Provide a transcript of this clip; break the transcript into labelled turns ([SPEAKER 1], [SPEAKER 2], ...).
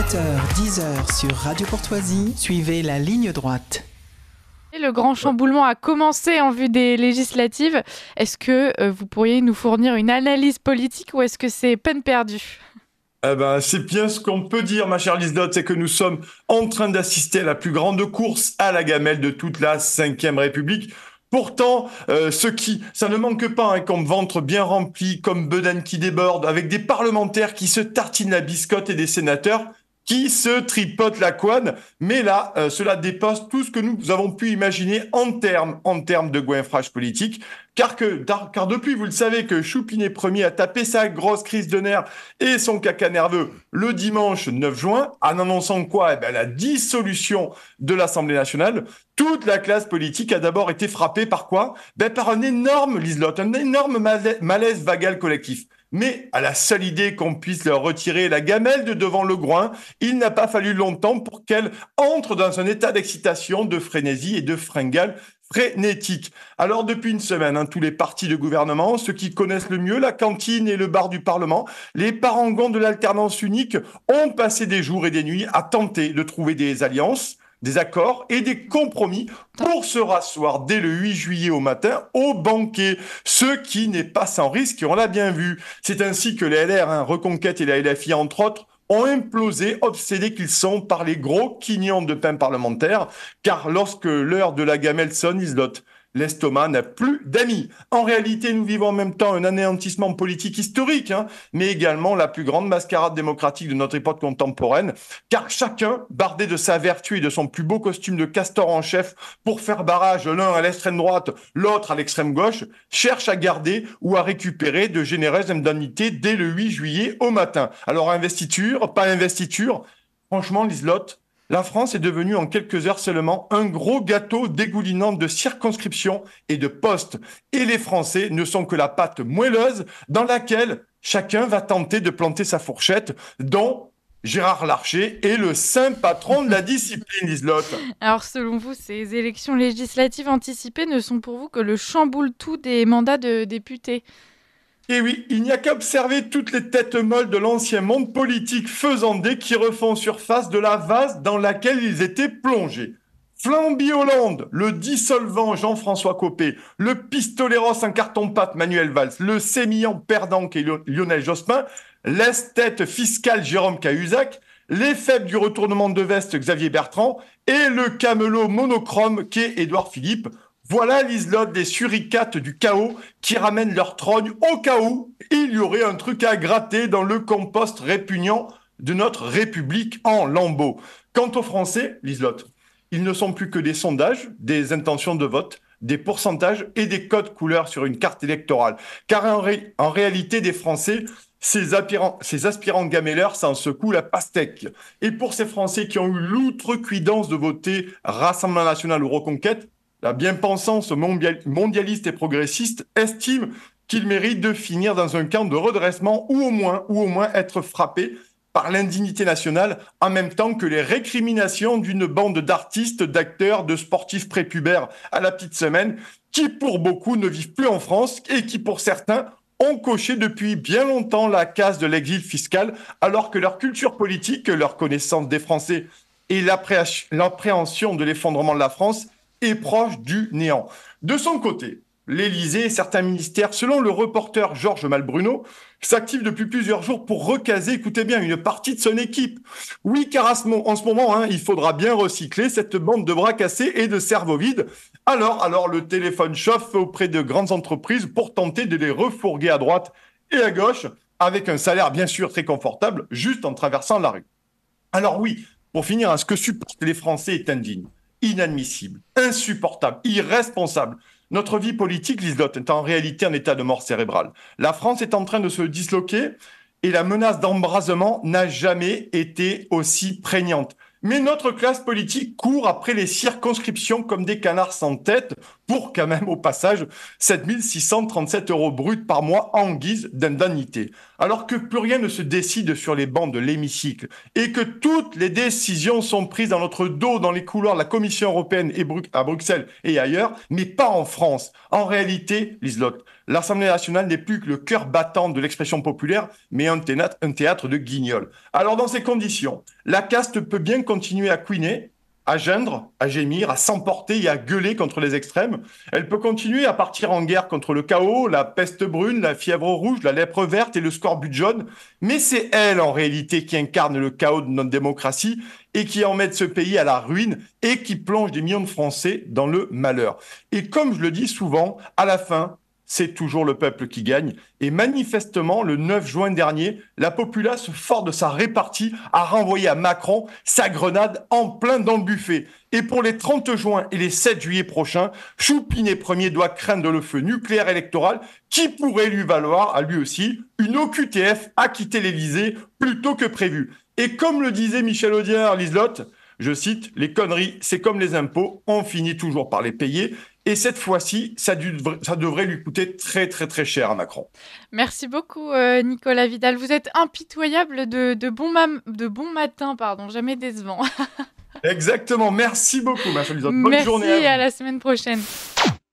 [SPEAKER 1] 7h, 10h sur Radio Courtoisie, suivez la ligne droite. Et le grand chamboulement a commencé en vue des législatives. Est-ce que euh, vous pourriez nous fournir une analyse politique ou est-ce que c'est peine
[SPEAKER 2] perdue eh ben, c'est bien ce qu'on peut dire, ma chère Lisdotte, c'est que nous sommes en train d'assister à la plus grande course à la gamelle de toute la Ve République. Pourtant, euh, ce qui, ça ne manque pas, hein, comme ventre bien rempli, comme bedaine qui déborde, avec des parlementaires qui se tartinent la biscotte et des sénateurs qui se tripote la couenne. Mais là, euh, cela dépasse tout ce que nous avons pu imaginer en termes, en termes de goinfrage politique. Car, que, car depuis, vous le savez, que Choupinet premier a tapé sa grosse crise de nerfs et son caca nerveux le dimanche 9 juin, en annonçant quoi eh ben, La dissolution de l'Assemblée nationale. Toute la classe politique a d'abord été frappée par quoi ben, Par un énorme, Liselotte, un énorme malaise vagal collectif. Mais à la seule idée qu'on puisse leur retirer la gamelle de devant le groin, il n'a pas fallu longtemps pour qu'elle entre dans un état d'excitation, de frénésie et de fringale frénétique. Alors depuis une semaine, hein, tous les partis de gouvernement, ceux qui connaissent le mieux la cantine et le bar du Parlement, les parangons de l'alternance unique ont passé des jours et des nuits à tenter de trouver des alliances des accords et des compromis pour se rasseoir dès le 8 juillet au matin au banquet, ce qui n'est pas sans risque, on l'a bien vu. C'est ainsi que les LR, hein, Reconquête et la LFI entre autres, ont implosé, obsédés qu'ils sont par les gros quignons de pain parlementaire, car lorsque l'heure de la gamelle sonne, ils L'estomac n'a plus d'amis. En réalité, nous vivons en même temps un anéantissement politique historique, hein, mais également la plus grande mascarade démocratique de notre époque contemporaine, car chacun, bardé de sa vertu et de son plus beau costume de castor en chef, pour faire barrage l'un à l'extrême droite, l'autre à l'extrême gauche, cherche à garder ou à récupérer de généreuses indemnités dès le 8 juillet au matin. Alors investiture, pas investiture, franchement, Lislot la France est devenue en quelques heures seulement un gros gâteau dégoulinant de circonscriptions et de postes. Et les Français ne sont que la pâte moelleuse dans laquelle chacun va tenter de planter sa fourchette, dont Gérard Larcher est le saint patron de la discipline, Islotte.
[SPEAKER 1] Alors, selon vous, ces élections législatives anticipées ne sont pour vous que le chamboule-tout des mandats de députés
[SPEAKER 2] et eh oui, il n'y a qu'à observer toutes les têtes molles de l'ancien monde politique faisandé qui refont surface de la vase dans laquelle ils étaient plongés. Flamby Hollande, le dissolvant Jean-François Copé, le pistoleros en carton-pâte Manuel Valls, le sémillant perdant Lionel Jospin, tête fiscale Jérôme Cahuzac, les faibles du retournement de veste Xavier Bertrand et le camelot monochrome qu'est Édouard Philippe. Voilà l'islote des suricates du chaos qui ramènent leur trogne au chaos. Il y aurait un truc à gratter dans le compost répugnant de notre République en lambeaux. Quant aux Français, l'islote, ils ne sont plus que des sondages, des intentions de vote, des pourcentages et des codes couleurs sur une carte électorale. Car en, réalité, des Français, ces, ces aspirants gamelleurs, ça en secoue la pastèque. Et pour ces Français qui ont eu l'outrecuidance de voter Rassemblement national ou Reconquête, la bien-pensance mondialiste et progressiste estime qu'il mérite de finir dans un camp de redressement ou au moins, ou au moins être frappé par l'indignité nationale en même temps que les récriminations d'une bande d'artistes, d'acteurs, de sportifs prépubères à la petite semaine qui pour beaucoup ne vivent plus en France et qui pour certains ont coché depuis bien longtemps la case de l'exil fiscal alors que leur culture politique, leur connaissance des Français et l'appréhension de l'effondrement de la France est proche du néant. De son côté, l'Élysée et certains ministères, selon le reporter Georges Malbruno, s'active depuis plusieurs jours pour recaser, écoutez bien, une partie de son équipe. Oui, car en ce moment, hein, il faudra bien recycler cette bande de bras cassés et de cerveaux vides. Alors, alors, le téléphone chauffe auprès de grandes entreprises pour tenter de les refourguer à droite et à gauche, avec un salaire bien sûr très confortable, juste en traversant la rue. Alors oui, pour finir, à hein, ce que supportent les Français est indigne inadmissible, insupportable, irresponsable. Notre vie politique, Lislotte, est en réalité un état de mort cérébrale. La France est en train de se disloquer et la menace d'embrasement n'a jamais été aussi prégnante. Mais notre classe politique court après les circonscriptions comme des canards sans tête pour quand même au passage 7637 euros bruts par mois en guise d'indemnité. Alors que plus rien ne se décide sur les bancs de l'hémicycle et que toutes les décisions sont prises dans notre dos, dans les couloirs de la Commission européenne à Bruxelles et ailleurs, mais pas en France. En réalité, Lislock, l'Assemblée nationale n'est plus que le cœur battant de l'expression populaire, mais un théâtre, de guignol. Alors dans ces conditions, la caste peut bien continuer à couiner à geindre, à gémir, à s'emporter et à gueuler contre les extrêmes. Elle peut continuer à partir en guerre contre le chaos, la peste brune, la fièvre rouge, la lèpre verte et le scorbut jaune. Mais c'est elle, en réalité, qui incarne le chaos de notre démocratie et qui emmène ce pays à la ruine et qui plonge des millions de Français dans le malheur. Et comme je le dis souvent, à la fin, c'est toujours le peuple qui gagne. Et manifestement, le 9 juin dernier, la populace, fort de sa répartie, a renvoyé à Macron sa grenade en plein dans le buffet. Et pour les 30 juin et les 7 juillet prochains, Choupinet Premier doit craindre le feu nucléaire électoral qui pourrait lui valoir, à lui aussi, une OQTF à quitter l'Elysée plus tôt que prévu. Et comme le disait Michel Audiard, Lislotte, je cite, les conneries, c'est comme les impôts, on finit toujours par les payer. Et cette fois-ci, ça, devrait lui coûter très très très cher à Macron.
[SPEAKER 1] Merci beaucoup euh, Nicolas Vidal. Vous êtes impitoyable de, bon, matin, pardon, jamais décevant.
[SPEAKER 2] Exactement. Merci beaucoup, ma Bonne journée. à
[SPEAKER 1] la semaine prochaine.